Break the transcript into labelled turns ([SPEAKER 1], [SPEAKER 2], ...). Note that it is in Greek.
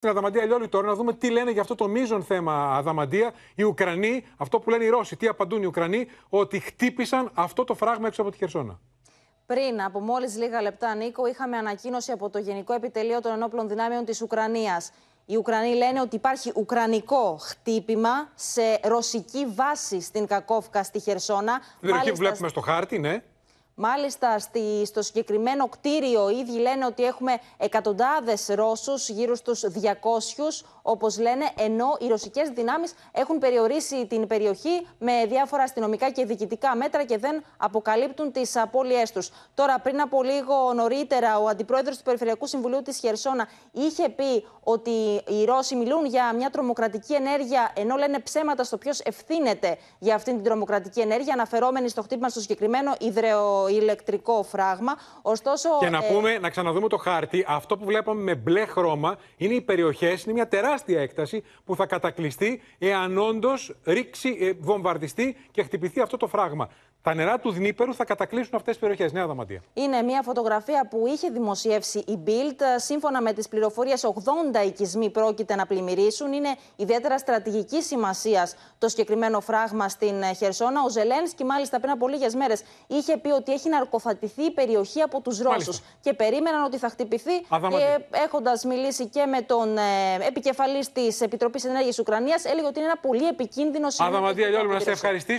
[SPEAKER 1] στην Αδαμαντία Λιόλη τώρα να δούμε τι λένε για αυτό το μείζον θέμα Αδαμαντία οι Ουκρανοί, αυτό που λένε οι Ρώσοι. Τι απαντούν οι Ουκρανοί, ότι χτύπησαν αυτό το φράγμα έξω από τη Χερσόνα.
[SPEAKER 2] Πριν από μόλις λίγα λεπτά, Νίκο, είχαμε ανακοίνωση από το Γενικό Επιτελείο των Ενόπλων Δυνάμεων της Ουκρανίας. Οι Ουκρανοί λένε ότι υπάρχει ουκρανικό χτύπημα σε ρωσική βάση στην Κακόφκα στη Χερσόνα. Δηλαδή βλέπουμε
[SPEAKER 1] στο χάρτη, ναι.
[SPEAKER 2] Μάλιστα, στη, στο συγκεκριμένο κτίριο οι ίδιοι λένε ότι έχουμε εκατοντάδες Ρώσους, γύρω στους 200, όπως λένε, ενώ οι ρωσικές δυνάμεις έχουν περιορίσει την περιοχή με διάφορα αστυνομικά και διοικητικά μέτρα και δεν αποκαλύπτουν τις απώλειές τους. Τώρα, πριν από λίγο νωρίτερα, ο αντιπρόεδρος του Περιφερειακού Συμβουλίου της Χερσόνα είχε πει ότι οι Ρώσοι μιλούν για μια τρομοκρατική ενέργεια, ενώ λένε ψέματα στο ποιος ευθύνεται για αυτήν την τρομοκρατική ενέργεια, αναφερόμενη στο χτύπημα στο συγκεκριμένο ιδρύο ηλεκτρικό φράγμα. Ωστόσο, και να ε, πούμε,
[SPEAKER 1] να ξαναδούμε το χάρτη, αυτό που βλέπαμε με μπλε χρώμα είναι οι περιοχές, είναι μια τεράστια έκταση που θα κατακλειστεί εάν όντως ρίξει, ε, βομβαρδιστεί και χτυπηθεί αυτό το φράγμα. Τα νερά του Δνήπερου θα κατακλείσουν αυτές τις περιοχές. Νέα Δαματία.
[SPEAKER 2] Είναι μια φωτογραφία που είχε δημοσιεύσει η Bild. Ε, σύμφωνα με τις πληροφορίες, 80 οικισμοί πρόκειται να πλημμυρίσουν. Είναι ιδιαίτερα στρατηγικής σημασίας το συγκεκριμένο φράγμα στην ε, Χερσόνα. Ο Ζελένσκι, μάλιστα πριν από λίγες μέρες, είχε πει ότι έχει έχει ναρκοφατηθεί η περιοχή από τους Ρώσους. Και περίμεναν ότι θα χτυπηθεί. έχοντας μιλήσει και με τον ε, επικεφαλής της Επιτροπής Ενέργειας Ουκρανίας, έλεγε ότι είναι ένα πολύ επικίνδυνο σημείο.